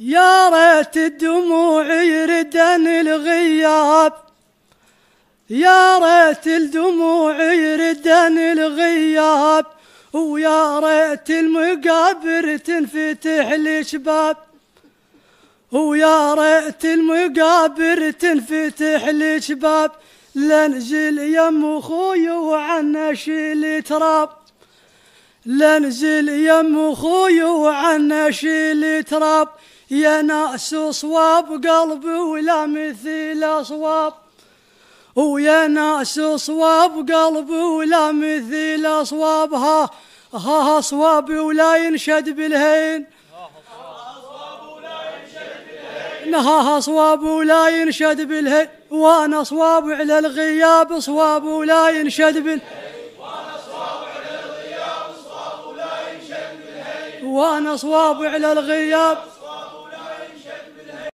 يا ريت الدموع يردن الغياب يا ريت الدموع يردن الغياب ويا ريت المقابر تنفتح لشباب ويا ريت المقابر تنفتح لشباب لنجي اليم اخوي وعنا شيل تراب لنزل يم خوي وعنا شيل تراب يا ناس صواب قلبي ولا مثيل صواب ويا ناس صواب قلبي ولا مثيل صواب ها ها صوابي ولا ينشد بالهين ها صواب ولا ينشد بالهين وانا صواب على الغياب صواب ولا ينشد بالهين وانا صوابع على الغياب